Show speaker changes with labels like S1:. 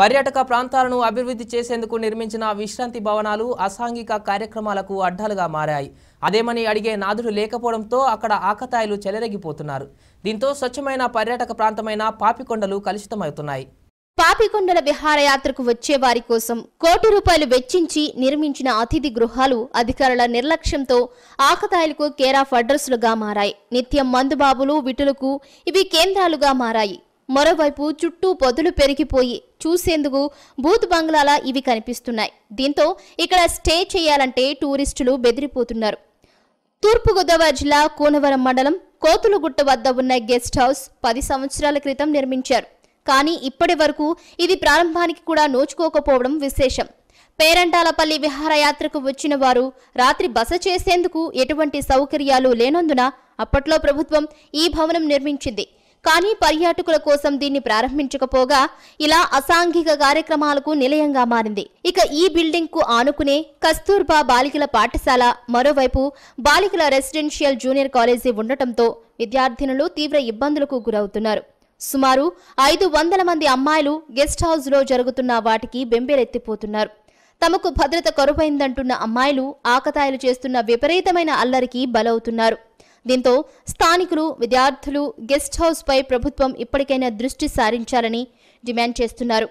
S1: పర్యాటక ప్రాంతాలను అభివృద్ధి చేసేందుకు నిర్మించిన విశ్రాంతి భవనాలు అసాంఘిక కార్యక్రమాలకు అడ్డాలుగా మారాయి అదేమని అడిగే నాదుడు లేకపోవడంతో అక్కడ ఆకతాయిలు చెలరెగిపోతున్నారు దీంతో స్వచ్ఛమైన పర్యాటక ప్రాంతమైన పాపికొండలు కలుషితమవుతున్నాయి పాపికొండల
S2: విహారయాత్రకు వచ్చే వారి కోసం కోటి రూపాయలు వెచ్చించి నిర్మించిన అతిథి గృహాలు అధికారుల నిర్లక్ష్యంతో ఆకతాయిలకు కేరాఫ్ అడ్రస్లుగా మారాయి నిత్యం మందుబాబులు విటులకు ఇవి కేంద్రాలుగా మారాయి మరోవైపు చుట్టూ పొదులు పెరిగిపోయి చూసేందుకు బూత్ బంగ్లాల ఇవి కనిపిస్తున్నాయి దీంతో ఇక్కడ స్టే చేయాలంటే టూరిస్టులు బెదిరిపోతున్నారు తూర్పుగోదావరి జిల్లా కోనవరం మండలం కోతులుగుట్ట వద్ద ఉన్న గెస్ట్ హౌస్ పది సంవత్సరాల క్రితం నిర్మించారు కానీ ఇప్పటి వరకు ఇది ప్రారంభానికి కూడా నోచుకోకపోవడం విశేషం పేరంటాలపల్లి విహారయాత్రకు వచ్చిన వారు రాత్రి బస చేసేందుకు ఎటువంటి సౌకర్యాలు లేనందున అప్పట్లో ప్రభుత్వం ఈ భవనం నిర్మించింది కానీ పర్యాటకుల కోసం దీన్ని ప్రారంభించకపోగా ఇలా అసాంఘిక కార్యక్రమాలకు నిలయంగా మారింది ఇక ఈ బిల్డింగ్ కు ఆనుకునే కస్తూర్బా బాలికల పాఠశాల మరోవైపు బాలికల రెసిడెన్షియల్ జూనియర్ కాలేజీ ఉండటంతో విద్యార్థినులు తీవ్ర ఇబ్బందులకు గురవుతున్నారు సుమారు ఐదు వందల మంది అమ్మాయిలు గెస్ట్ హౌస్లో జరుగుతున్న వాటికి బెంబేలెత్తిపోతున్నారు తమకు భద్రత కరువైందంటున్న అమ్మాయిలు ఆకతాయిలు చేస్తున్న విపరీతమైన అల్లరికి బలవుతున్నారు దీంతో స్థానికులు విద్యార్థులు గెస్ట్ హౌస్పై ప్రభుత్వం ఇప్పటికైనా దృష్టి సారించాలని డిమాండ్ చేస్తున్నారు